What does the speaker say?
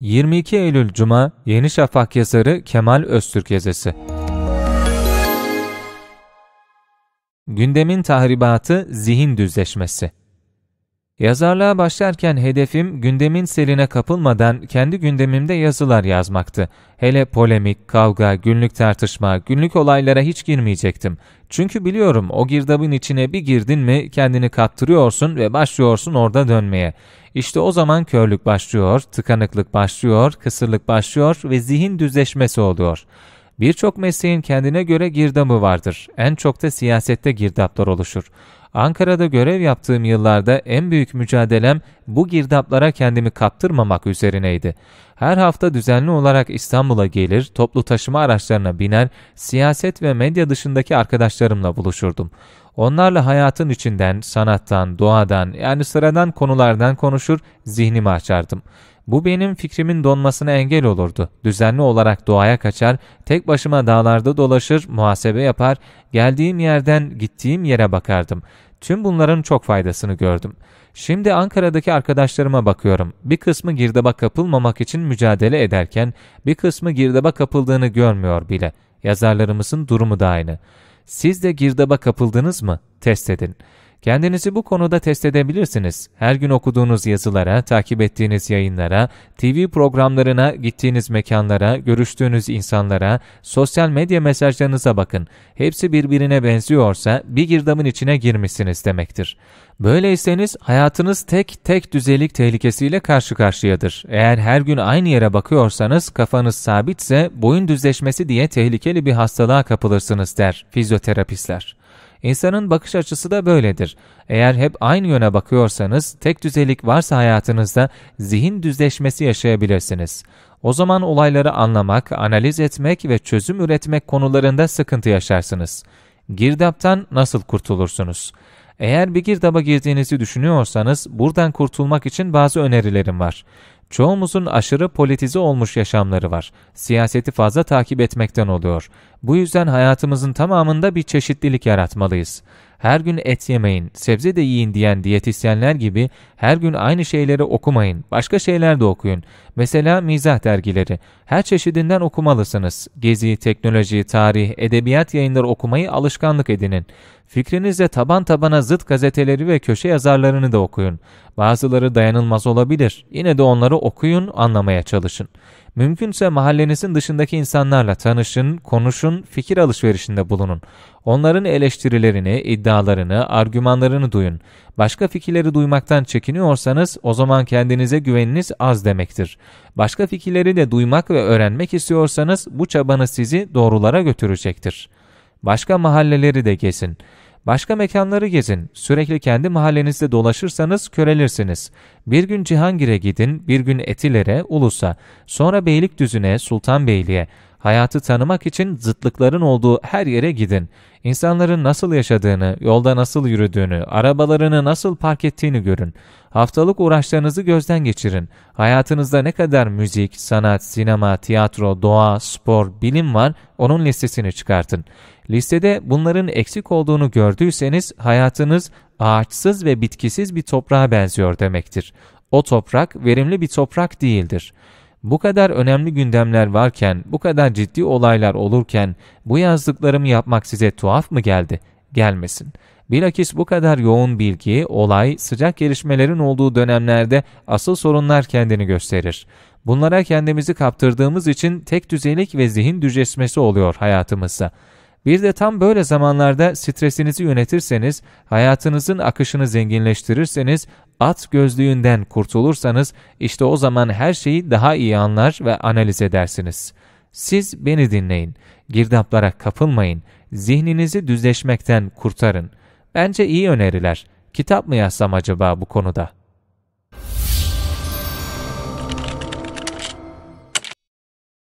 22 Eylül Cuma Yeni Şafak yazarı Kemal Öztürk yazısı. Gündemin tahribatı zihin düzleşmesi. Yazarlığa başlarken hedefim gündemin seline kapılmadan kendi gündemimde yazılar yazmaktı. Hele polemik, kavga, günlük tartışma, günlük olaylara hiç girmeyecektim. Çünkü biliyorum o girdabın içine bir girdin mi kendini kaptırıyorsun ve başlıyorsun orada dönmeye. İşte o zaman körlük başlıyor, tıkanıklık başlıyor, kısırlık başlıyor ve zihin düzleşmesi oluyor.'' Birçok mesleğin kendine göre girdabı vardır. En çok da siyasette girdaplar oluşur. Ankara'da görev yaptığım yıllarda en büyük mücadelem bu girdaplara kendimi kaptırmamak üzerineydi. Her hafta düzenli olarak İstanbul'a gelir, toplu taşıma araçlarına biner, siyaset ve medya dışındaki arkadaşlarımla buluşurdum. Onlarla hayatın içinden, sanattan, doğadan yani sıradan konulardan konuşur, zihnimi açardım. Bu benim fikrimin donmasına engel olurdu. Düzenli olarak doğaya kaçar, tek başıma dağlarda dolaşır, muhasebe yapar, geldiğim yerden gittiğim yere bakardım. Tüm bunların çok faydasını gördüm. Şimdi Ankara'daki arkadaşlarıma bakıyorum. Bir kısmı girdaba kapılmamak için mücadele ederken bir kısmı girdaba kapıldığını görmüyor bile. Yazarlarımızın durumu da aynı. Siz de girdaba kapıldınız mı? Test edin. Kendinizi bu konuda test edebilirsiniz. Her gün okuduğunuz yazılara, takip ettiğiniz yayınlara, TV programlarına, gittiğiniz mekanlara, görüştüğünüz insanlara, sosyal medya mesajlarınıza bakın. Hepsi birbirine benziyorsa bir girdamın içine girmişsiniz demektir. Böyleyseniz hayatınız tek tek düzelik tehlikesiyle karşı karşıyadır. Eğer her gün aynı yere bakıyorsanız kafanız sabitse boyun düzleşmesi diye tehlikeli bir hastalığa kapılırsınız der fizyoterapistler. İnsanın bakış açısı da böyledir. Eğer hep aynı yöne bakıyorsanız, tek düzelik varsa hayatınızda zihin düzleşmesi yaşayabilirsiniz. O zaman olayları anlamak, analiz etmek ve çözüm üretmek konularında sıkıntı yaşarsınız.'' Girdaptan nasıl kurtulursunuz? Eğer bir girdaba girdiğinizi düşünüyorsanız buradan kurtulmak için bazı önerilerim var. Çoğumuzun aşırı politize olmuş yaşamları var. Siyaseti fazla takip etmekten oluyor. Bu yüzden hayatımızın tamamında bir çeşitlilik yaratmalıyız her gün et yemeyin, sebze de yiyin diyen diyetisyenler gibi her gün aynı şeyleri okumayın, başka şeyler de okuyun. Mesela mizah dergileri. Her çeşidinden okumalısınız. Gezi, teknoloji, tarih, edebiyat yayınları okumayı alışkanlık edinin. Fikrinizle taban tabana zıt gazeteleri ve köşe yazarlarını da okuyun. Bazıları dayanılmaz olabilir. Yine de onları okuyun, anlamaya çalışın. Mümkünse mahallenizin dışındaki insanlarla tanışın, konuşun, fikir alışverişinde bulunun. Onların eleştirilerini, iddialarını, argümanlarını duyun. Başka fikirleri duymaktan çekiniyorsanız o zaman kendinize güveniniz az demektir. Başka fikirleri de duymak ve öğrenmek istiyorsanız bu çabanız sizi doğrulara götürecektir. Başka mahalleleri de gezin. Başka mekanları gezin. Sürekli kendi mahallenizde dolaşırsanız körelirsiniz. Bir gün Cihangir'e gidin, bir gün Etilere, Ulus'a, sonra Beylikdüzü'ne, Sultanbeyli'ye, Hayatı tanımak için zıtlıkların olduğu her yere gidin. İnsanların nasıl yaşadığını, yolda nasıl yürüdüğünü, arabalarını nasıl park ettiğini görün. Haftalık uğraşlarınızı gözden geçirin. Hayatınızda ne kadar müzik, sanat, sinema, tiyatro, doğa, spor, bilim var onun listesini çıkartın. Listede bunların eksik olduğunu gördüyseniz hayatınız ağaçsız ve bitkisiz bir toprağa benziyor demektir. O toprak verimli bir toprak değildir.'' Bu kadar önemli gündemler varken, bu kadar ciddi olaylar olurken bu yazdıklarımı yapmak size tuhaf mı geldi? Gelmesin. Bilakis bu kadar yoğun bilgi, olay, sıcak gelişmelerin olduğu dönemlerde asıl sorunlar kendini gösterir. Bunlara kendimizi kaptırdığımız için tek düzeylik ve zihin düzesmesi oluyor hayatımızda. Bir de tam böyle zamanlarda stresinizi yönetirseniz, hayatınızın akışını zenginleştirirseniz, at gözlüğünden kurtulursanız işte o zaman her şeyi daha iyi anlar ve analiz edersiniz. Siz beni dinleyin, girdaplara kapılmayın, zihninizi düzleşmekten kurtarın. Bence iyi öneriler. Kitap mı yazsam acaba bu konuda?''